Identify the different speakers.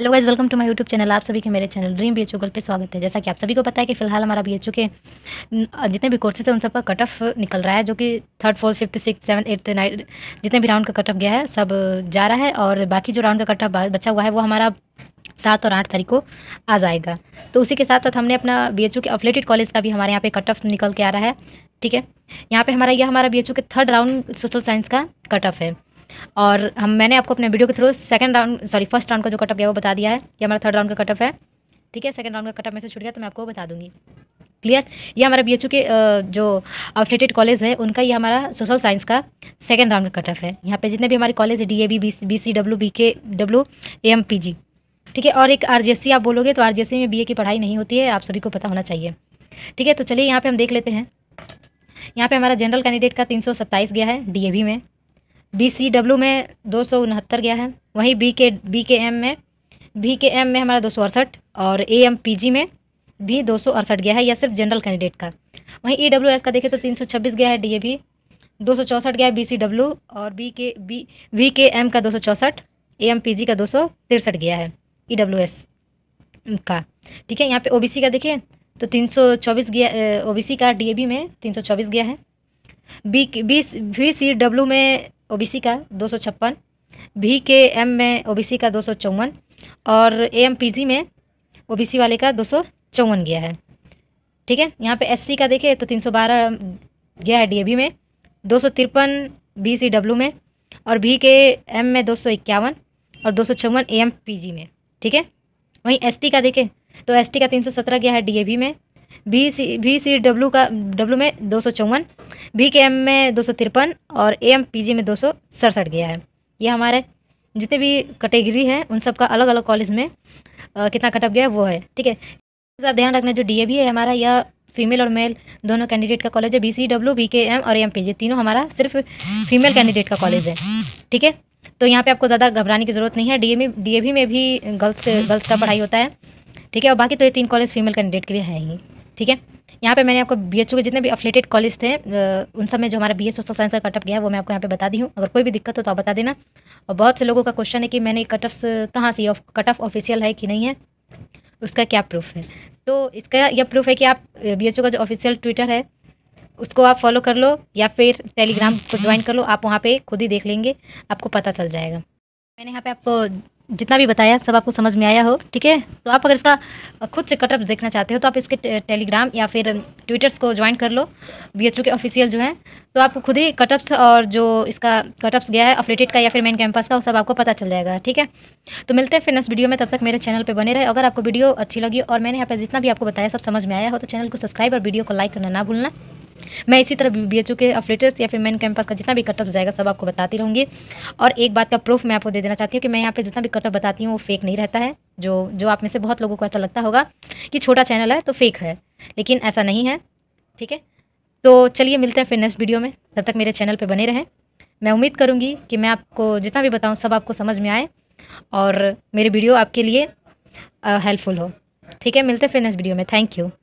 Speaker 1: hello guys welcome to my YouTube channel आप सभी के मेरे channel dream B H Google पे स्वागत है जैसा कि आप सभी को पता है कि फिलहाल हमारा बी एच के जितने भी कोर्सेज हैं उन सब का कट ऑफ निकल रहा है जो कि third fourth fifth six seven eighth nine जितने भी राउंड का कट ऑफ गया है सब जा रहा है और बाकी जो राउंड का कट ऑफ बचा हुआ है वो हमारा सात और आठ तारीख को आ जाएगा तो उसी के साथ साथ हमने अपना बी के अपलेटेड कॉलेज का भी हमारे यहाँ पे कट ऑफ निकल के आ रहा है ठीक है यहाँ पे हमारा यह हमारा बी के थर्ड राउंड सोशल साइंस का कट ऑफ है और हम मैंने आपको अपने वीडियो के through second round sorry first round का जो कटअप गया वो बता दिया है ये हमारा थर्ड राउंड का कटअप है ठीक है सेकंड राउंड का कटअप में से छूट गया तो मैं आपको बता दूंगी क्लियर ये हमारा बी के जो आउटलेटेड कॉलेज है उनका ये हमारा सोशल साइंस का सेकेंड राउंड का कटअप है यहाँ पर जितने भी हमारे कॉलेज है D A B B C W B K W A M P G ठीक है और एक आर आप बोलोगे तो आर में बी की पढ़ाई नहीं होती है आप सभी को पता होना चाहिए ठीक है तो चलिए यहाँ पर हम देख लेते हैं यहाँ पे हमारा जनरल कैंडिडेट का तीन सौ सत्ताईस गया है डी में बी सी डब्ल्यू में दो सौ उनहत्तर गया है वहीं B K B K M में बी के एम में हमारा दो सौ अड़सठ और ए एम पी जी में भी दो सौ अड़सठ गया है या सिर्फ जनरल कैंडिडेट का वहीं ई डब्ल्यू एस का देखें तो तीन सौ छब्बीस गया है डी ए भी दो सौ चौंसठ गया है बी सी डब्ल्यू और B K B V K M का दो सौ चौंसठ ए एम पी जी का दो सौ तिरसठ गया है ई डब्ल्यू एस का ठीक है यहाँ पे ओ बी सी का देखें तो तीन सौ चौबीस गया ओ बी सी का डी ए बी में तीन सौ चौबीस गया है B B V C W में ओ का दो सौ छप्पन भी के एम में ओबीसी का दो सौ चौवन और ए एम पी जी में ओबीसी वाले का दो सौ चौवन गया है ठीक है यहाँ पे एससी का देखें तो तीन सौ बारह गया है डी में दो सौ तिरपन बी सी डब्ल्यू में और भी के एम में दो सौ इक्यावन और दो सौ चौवन ए एम पी जी में ठीक है वहीं एस टी का देखें तो एस टी का तीन सौ सत्रह गया है डी ए बी में B C B C W का डब्ल्यू में दो सौ चौवन बी के एम में दो सौ तिरपन और ए एम पी जी में दो सौ सड़सठ गया है ये हमारे जितने भी कैटेगरी है उन सब का अलग अलग कॉलेज में आ, कितना कटअप गया है वो है ठीक है आप ध्यान रखना जो डी ए भी है हमारा यह फीमेल और मेल दोनों कैंडिडेट का कॉलेज है B C W B K M और एम पी जी तीनों हमारा सिर्फ फीमेल कैंडिडेट का कॉलेज है ठीक है तो यहाँ पे आपको ज़्यादा घबराने की ज़रूरत नहीं है डी ए में डी ए बी में भी गर्ल्स गर्ल्स का पढ़ाई होता है ठीक है और बाकी तो ये तीन कॉलेज फीमेल कैंडिडेट के लिए है ही ठीक है यहाँ पे मैंने आपको बी के जितने भी अफिलेटेड कॉलेज थे उन सब में जो हमारा बी सोशल साइंस का कटअप गया वो मैं आपको यहाँ पे बता दी हूँ अगर कोई भी दिक्कत हो तो आप बता देना और बहुत से लोगों का क्वेश्चन है कि मैंने कटअप कहाँ से कट ऑफ ऑफिशियल है कि नहीं है उसका क्या प्रूफ है तो इसका यह प्रूफ है कि आप बी का जो ऑफिशियल ट्विटर है उसको आप फॉलो कर लो या फिर टेलीग्राम को ज्वाइन कर लो आप वहाँ पर खुद ही देख लेंगे आपको पता चल जाएगा मैंने यहाँ पे आपको जितना भी बताया सब आपको समझ में आया हो ठीक है तो आप अगर इसका खुद से कटअप देखना चाहते हो तो आप इसके टेलीग्राम या फिर ट्विटर्स को ज्वाइन कर लो बी के ऑफिशियल जो हैं तो आपको खुद ही कटअप्स और जो इसका कटअप्स गया है अपलेटेड का या फिर मेन कैंपस का वो सब आपको पता चल जाएगा ठीक है तो मिलते हैं फिर नेक्स्ट वीडियो में तब तक मेरे चैनल पर बने रहे अगर आपको वीडियो अच्छी लगी और मैंने यहाँ पर जितना भी आपको बताया सब समझ में आया हो तो चैनल को सब्सक्राइब और वीडियो को लाइक करना ना भूलना मैं इसी तरह बी के अपरेटर्स या फिर मेन कैंपस का जितना भी कटअप जाएगा सब आपको बताती रहूँगी और एक बात का प्रूफ मैं आपको दे देना चाहती हूँ कि मैं यहाँ पे जितना भी कटअप बताती हूँ वो फेक नहीं रहता है जो जो आप में से बहुत लोगों को ऐसा लगता होगा कि छोटा चैनल है तो फेक है लेकिन ऐसा नहीं है ठीक है तो चलिए मिलते हैं फिर नेक्स्ट वीडियो में तब तक मेरे चैनल पर बने रहें मैं उम्मीद करूँगी कि मैं आपको जितना भी बताऊँ सब आपको समझ में आए और मेरे वीडियो आपके लिए हेल्पफुल हो ठीक है मिलते हैं फिर नेक्स्ट वीडियो में थैंक यू